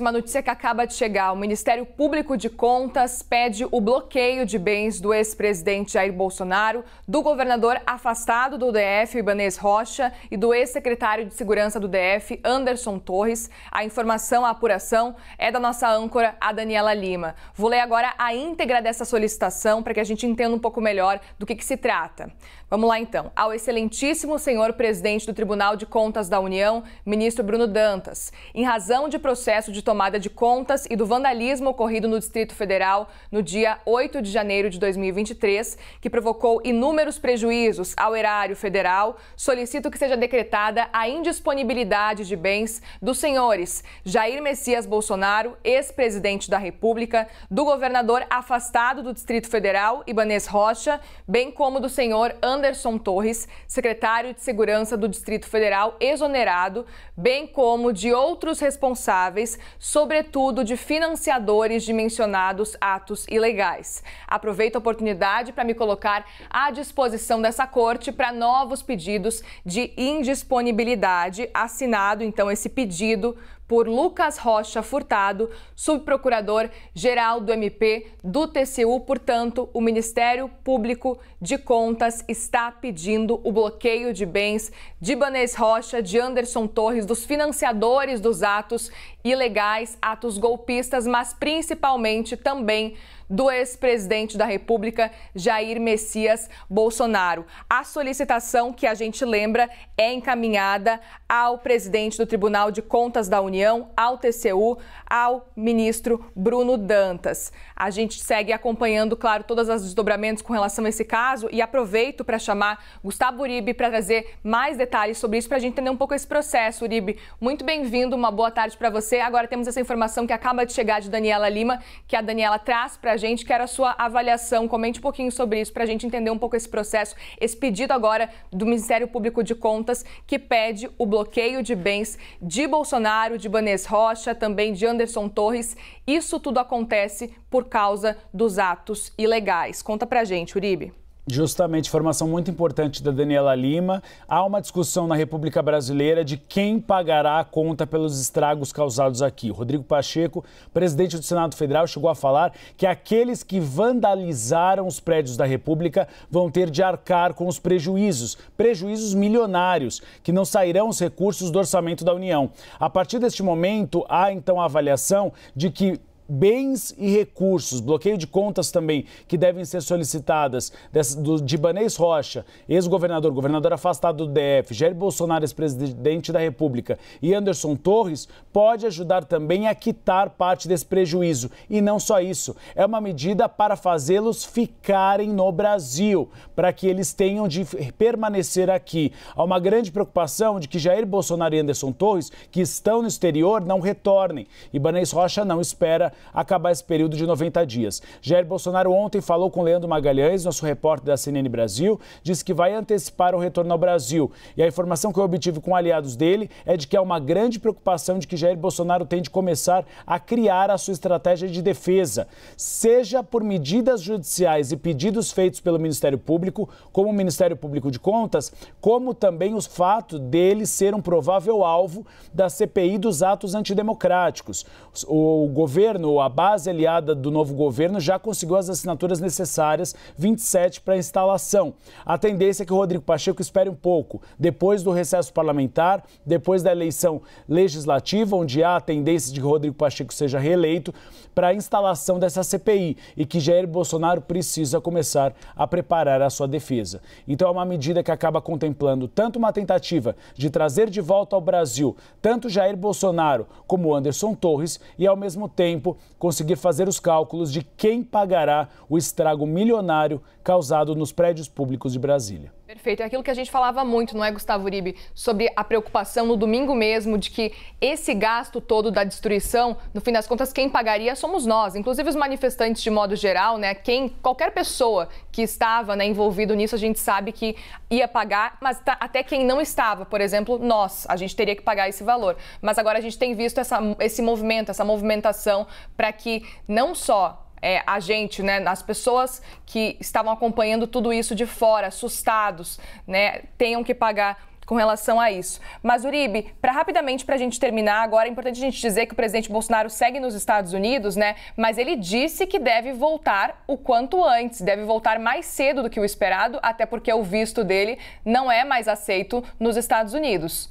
uma notícia que acaba de chegar. O Ministério Público de Contas pede o bloqueio de bens do ex-presidente Jair Bolsonaro, do governador afastado do DF, Ibanês Rocha, e do ex-secretário de Segurança do DF, Anderson Torres. A informação, a apuração é da nossa âncora, a Daniela Lima. Vou ler agora a íntegra dessa solicitação para que a gente entenda um pouco melhor do que, que se trata. Vamos lá então. Ao excelentíssimo senhor presidente do Tribunal de Contas da União, ministro Bruno Dantas, em razão de processo de tomada de contas e do vandalismo ocorrido no Distrito Federal no dia 8 de janeiro de 2023, que provocou inúmeros prejuízos ao erário federal, solicito que seja decretada a indisponibilidade de bens dos senhores Jair Messias Bolsonaro, ex-presidente da República, do governador afastado do Distrito Federal, Ibanês Rocha, bem como do senhor Anderson Torres, secretário de Segurança do Distrito Federal, exonerado, bem como de outros responsáveis sobretudo de financiadores de mencionados atos ilegais. Aproveito a oportunidade para me colocar à disposição dessa corte para novos pedidos de indisponibilidade, assinado então esse pedido por Lucas Rocha Furtado, subprocurador-geral do MP do TCU. Portanto, o Ministério Público de Contas está pedindo o bloqueio de bens de Banes Rocha, de Anderson Torres, dos financiadores dos atos ilegais, atos golpistas, mas principalmente também do ex-presidente da República, Jair Messias Bolsonaro. A solicitação, que a gente lembra, é encaminhada ao presidente do Tribunal de Contas da União, ao TCU, ao ministro Bruno Dantas. A gente segue acompanhando, claro, todos os desdobramentos com relação a esse caso e aproveito para chamar Gustavo Uribe para trazer mais detalhes sobre isso, para a gente entender um pouco esse processo. Uribe, muito bem-vindo, uma boa tarde para você. Agora temos essa informação que acaba de chegar de Daniela Lima, que a Daniela traz para a gente. Quero a sua avaliação, comente um pouquinho sobre isso para a gente entender um pouco esse processo, esse pedido agora do Ministério Público de Contas que pede o bloqueio de bens de Bolsonaro, de Banês Rocha, também de Anderson Torres. Isso tudo acontece por causa dos atos ilegais. Conta pra gente, Uribe. Justamente, informação muito importante da Daniela Lima. Há uma discussão na República Brasileira de quem pagará a conta pelos estragos causados aqui. Rodrigo Pacheco, presidente do Senado Federal, chegou a falar que aqueles que vandalizaram os prédios da República vão ter de arcar com os prejuízos, prejuízos milionários, que não sairão os recursos do orçamento da União. A partir deste momento, há então a avaliação de que bens e recursos, bloqueio de contas também que devem ser solicitadas dessa, do, de Ibanez Rocha, ex-governador, governador afastado do DF, Jair Bolsonaro, ex-presidente da República e Anderson Torres, pode ajudar também a quitar parte desse prejuízo. E não só isso, é uma medida para fazê-los ficarem no Brasil, para que eles tenham de permanecer aqui. Há uma grande preocupação de que Jair Bolsonaro e Anderson Torres, que estão no exterior, não retornem. Ibanez Rocha não espera acabar esse período de 90 dias. Jair Bolsonaro ontem falou com Leandro Magalhães, nosso repórter da CNN Brasil, disse que vai antecipar o retorno ao Brasil. E a informação que eu obtive com aliados dele é de que há uma grande preocupação de que Jair Bolsonaro tem de começar a criar a sua estratégia de defesa, seja por medidas judiciais e pedidos feitos pelo Ministério Público, como o Ministério Público de Contas, como também o fato dele ser um provável alvo da CPI dos atos antidemocráticos. O governo a base aliada do novo governo já conseguiu as assinaturas necessárias, 27 para a instalação. A tendência é que o Rodrigo Pacheco espere um pouco, depois do recesso parlamentar, depois da eleição legislativa, onde há a tendência de que Rodrigo Pacheco seja reeleito, para a instalação dessa CPI e que Jair Bolsonaro precisa começar a preparar a sua defesa. Então é uma medida que acaba contemplando tanto uma tentativa de trazer de volta ao Brasil tanto Jair Bolsonaro como Anderson Torres e ao mesmo tempo tempo conseguir fazer os cálculos de quem pagará o estrago milionário causado nos prédios públicos de Brasília. Perfeito. É aquilo que a gente falava muito, não é, Gustavo Uribe, sobre a preocupação no domingo mesmo de que esse gasto todo da destruição, no fim das contas, quem pagaria somos nós, inclusive os manifestantes de modo geral, né? Quem, qualquer pessoa que estava né, envolvido nisso, a gente sabe que ia pagar, mas tá, até quem não estava, por exemplo, nós, a gente teria que pagar esse valor. Mas agora a gente tem visto essa, esse movimento, essa movimentação para que não só é, a gente, né, as pessoas que estavam acompanhando tudo isso de fora, assustados, né, tenham que pagar com relação a isso. Mas, Uribe, para rapidamente para a gente terminar agora, é importante a gente dizer que o presidente Bolsonaro segue nos Estados Unidos, né? Mas ele disse que deve voltar o quanto antes, deve voltar mais cedo do que o esperado, até porque o visto dele não é mais aceito nos Estados Unidos.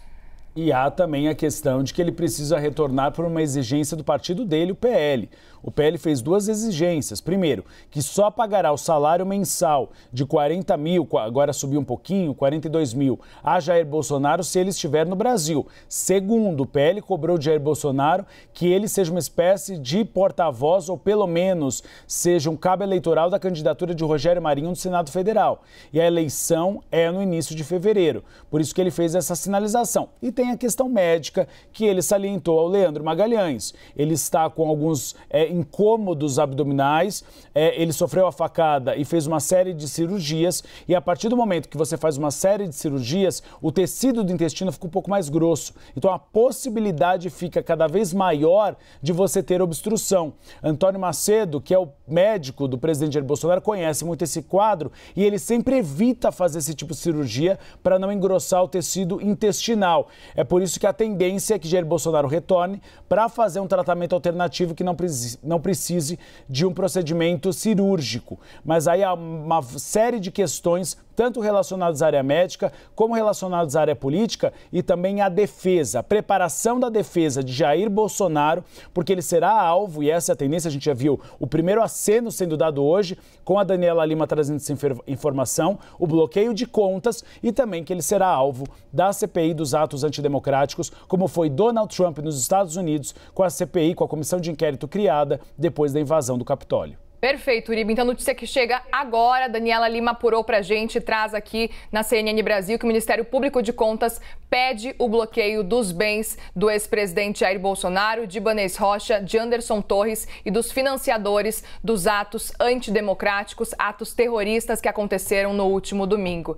E há também a questão de que ele precisa retornar por uma exigência do partido dele, o PL. O PL fez duas exigências. Primeiro, que só pagará o salário mensal de 40 mil, agora subiu um pouquinho, 42 mil, a Jair Bolsonaro se ele estiver no Brasil. Segundo, o PL cobrou de Jair Bolsonaro que ele seja uma espécie de porta-voz ou pelo menos seja um cabo eleitoral da candidatura de Rogério Marinho no Senado Federal. E a eleição é no início de fevereiro. Por isso que ele fez essa sinalização. E tem a questão médica que ele salientou ao Leandro Magalhães. Ele está com alguns é, incômodos abdominais, é, ele sofreu a facada e fez uma série de cirurgias. E a partir do momento que você faz uma série de cirurgias, o tecido do intestino fica um pouco mais grosso. Então a possibilidade fica cada vez maior de você ter obstrução. Antônio Macedo, que é o médico do presidente Jair Bolsonaro, conhece muito esse quadro e ele sempre evita fazer esse tipo de cirurgia para não engrossar o tecido intestinal. É por isso que a tendência é que Jair Bolsonaro retorne para fazer um tratamento alternativo que não, precise, não precise de um procedimento cirúrgico. Mas aí há uma série de questões, tanto relacionadas à área médica, como relacionadas à área política e também à defesa, preparação da defesa de Jair Bolsonaro, porque ele será alvo, e essa é a tendência, a gente já viu o primeiro aceno sendo dado hoje, com a Daniela Lima trazendo essa informação, o bloqueio de contas e também que ele será alvo da CPI dos atos anti antidemocráticos, como foi Donald Trump nos Estados Unidos, com a CPI, com a comissão de inquérito criada depois da invasão do Capitólio. Perfeito, Uribe. Então, notícia que chega agora. Daniela Lima apurou para a gente, traz aqui na CNN Brasil que o Ministério Público de Contas pede o bloqueio dos bens do ex-presidente Jair Bolsonaro, de Ibanez Rocha, de Anderson Torres e dos financiadores dos atos antidemocráticos, atos terroristas que aconteceram no último domingo.